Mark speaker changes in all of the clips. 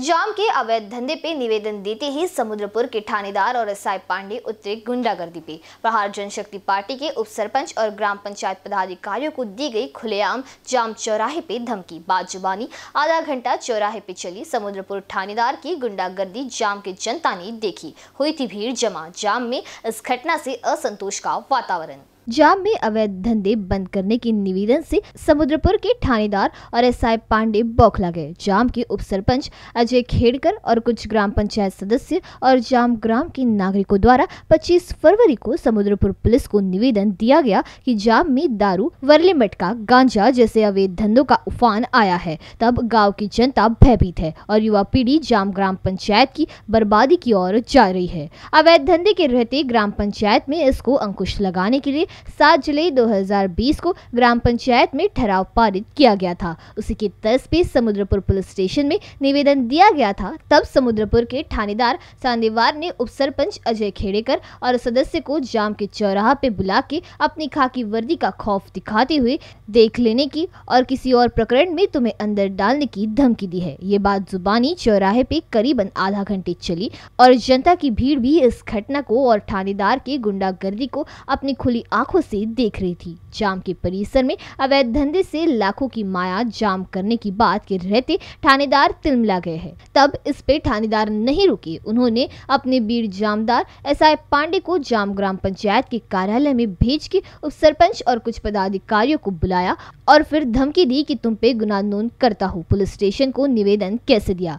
Speaker 1: जाम के अवैध धंधे पे निवेदन देते ही समुद्रपुर के थानेदार और एसआई पांडे उतरे गुंडागर्दी पे प्रहार जनशक्ति पार्टी के उप सरपंच और ग्राम पंचायत पदाधिकारियों को दी गई खुलेआम जाम चौराहे पे धमकी बाजुबानी आधा घंटा चौराहे पे चली समुद्रपुर थानेदार की गुंडागर्दी जाम के जनता ने देखी हुई थी भीड़ जमा जाम में इस घटना से असंतोष का वातावरण जाम में अवैध धंधे बंद करने के निवेदन से समुद्रपुर के थानेदार और एसआई पांडे बौखला गए जाम के उप सरपंच अजय खेड़कर और कुछ ग्राम पंचायत सदस्य और जाम ग्राम के नागरिकों द्वारा 25 फरवरी को समुद्रपुर पुलिस को निवेदन दिया गया कि जाम में दारू वर्ली मटका गांजा जैसे अवैध धंधों का उफान आया है तब गाँव की जनता भयभीत है और युवा पीढ़ी जाम ग्राम पंचायत की बर्बादी की ओर जा रही है अवैध धंधे के रहते ग्राम पंचायत में इसको अंकुश लगाने के लिए सात जुलाई 2020 को ग्राम पंचायत में ठहराव पारित किया गया था उसी के तर्ज पे समुद्रपुर पुलिस स्टेशन में निवेदन दिया गया था तब समुद्रपुर के थानेदार सांदेवार ने उप सरपंच अजय खेड़ेकर और सदस्य को जाम के चौराहा पे बुला के अपनी खाकी वर्दी का खौफ दिखाते हुए देख लेने की और किसी और प्रकरण में तुम्हें अंदर डालने की धमकी दी है ये बात जुबानी चौराहे पे करीबन आधा घंटे चली और जनता की भीड़ भी इस घटना को और थानेदार के गुंडागर्दी को अपनी खुली आंख आंखों से देख रही थी जाम के परिसर में अवैध धंधे से लाखों की माया जाम करने की बात के रहते थानेदार तिलमिला गए हैं तब इस पे थानेदार नहीं रुके उन्होंने अपने बीड़ जामदार एस आई पांडे को जाम ग्राम पंचायत के कार्यालय में भेज के उप सरपंच और कुछ पदाधिकारियों को बुलाया और फिर धमकी दी कि तुम पे गुना नोन करता हूँ पुलिस स्टेशन को निवेदन कैसे दिया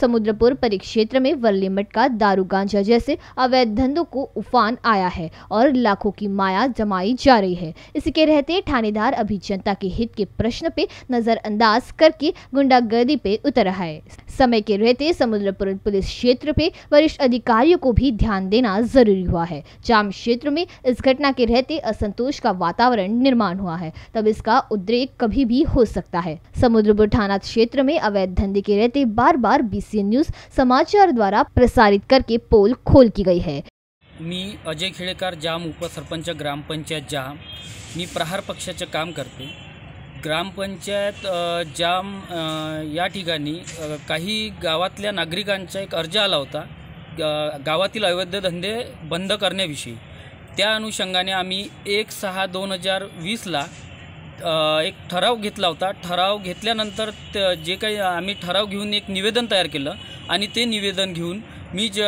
Speaker 1: समुद्रपुर परिक्षेत्र में वर्ली मटका दारू गांजा जैसे अवैध धंधों को उफान आया है और लाखों की माया जमाई जा रही है इसके रहते थानेदार अभी जनता के हित के प्रश्न पे नजरअंदाज करके गुंडागर्दी पे उतर रहा है समय के रहते समुद्रपुर पुलिस क्षेत्र पे वरिष्ठ अधिकारियों को भी ध्यान देना जरूरी हुआ है जाम क्षेत्र में इस घटना के रहते असंतोष का वातावरण निर्माण हुआ है तब इसका उद्रेक कभी भी हो सकता है समुद्रपुर थाना क्षेत्र में अवैध धंधे के रहते बार बार बीसीएन न्यूज समाचार द्वारा प्रसारित करके पोल खोल की गई है
Speaker 2: मी अजय खेडेकर जाम उपसरपंच ग्रामपंचायत जाम मी प्रहार पक्षाचे काम करते पंचायत जाम या ठिकाणी काही गावातल्या नागरिकांचा एक अर्ज आला होता गावातील अवैध धंदे बंद करण्याविषयी त्या अनुषंगाने आम्ही एक सहा दोन हजार वीसला एक ठराव घेतला होता ठराव घेतल्यानंतर जे काही आम्ही ठराव घेऊन एक निवेदन तयार केलं आणि ते निवेदन घेऊन मी ज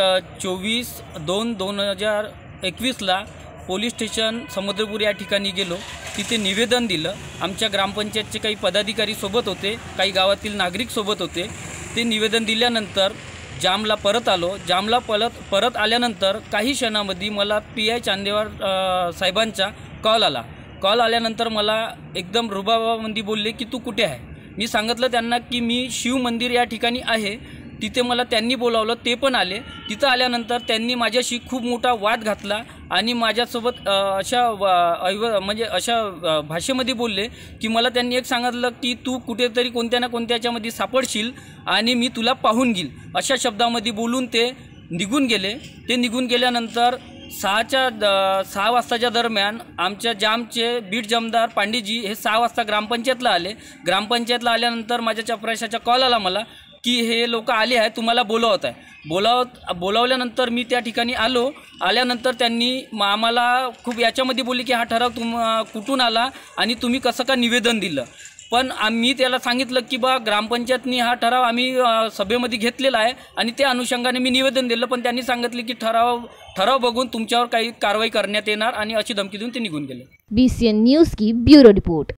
Speaker 2: चोवीस दोन दोन हजार एकवीसला पोलीस स्टेशन समुद्रपूर या ठिकाणी गेलो तिथे निवेदन दिलं आमच्या ग्रामपंचायतचे काही पदाधिकारी सोबत होते काही गावातील नागरिक सोबत होते ते निवेदन दिल्यानंतर जामला परत आलो जामला परत परत आल्यानंतर काही क्षणामध्ये मला पी आय चांदेवार साहेबांचा कॉल आला कॉल आल्यानंतर मला एकदम रुबाबामध्ये बोलले की तू कुठे आहे मी सांगितलं त्यांना की मी शिव मंदिर या ठिकाणी आहे तिथे मला त्यांनी बोलावलं ते पण आले तिथं आल्यानंतर त्यांनी माझ्याशी खूप मोठा वाद घातला आणि माझ्यासोबत अशा ऐव म्हणजे अशा भाषेमध्ये बोलले की मला त्यांनी एक सांगितलं की तू कुठेतरी कोणत्या ना कोणत्याच्यामध्ये सापडशील आणि मी तुला पाहून घेईल अशा शब्दामध्ये बोलून ते निघून गेले ते निघून गेल्यानंतर सहाच्या द सहा वाजताच्या दरम्यान आमच्या जामचे बीड जमदार पांडेजी हे सहा वाजता ग्रामपंचायतला आले ग्रामपंचायतला आल्यानंतर माझ्या चपराशाचा कॉल आला मला की हे लोक आले आहेत तुम्हाला बोलावत आहे बोलाव बोलावल्यानंतर मी त्या ठिकाणी आलो आल्यानंतर त्यांनी म आम्हाला खूप याच्यामध्ये बोलली की हा ठराव तुम कुठून आला आणि तुम्ही कसं का निवेदन दिलं पण आम्ही त्याला सांगितलं की बा ग्रामपंचायतनी हा ठराव आम्ही सभेमध्ये घेतलेला आहे आणि त्या अनुषंगाने मी निवेदन दिलं पण त्यांनी सांगितले की ठराव ठराव बघून तुमच्यावर काही कारवाई करण्यात येणार आणि अशी धमकी देऊन ते निघून गेले
Speaker 1: बीसीएन न्यूज की ब्युरो रिपोर्ट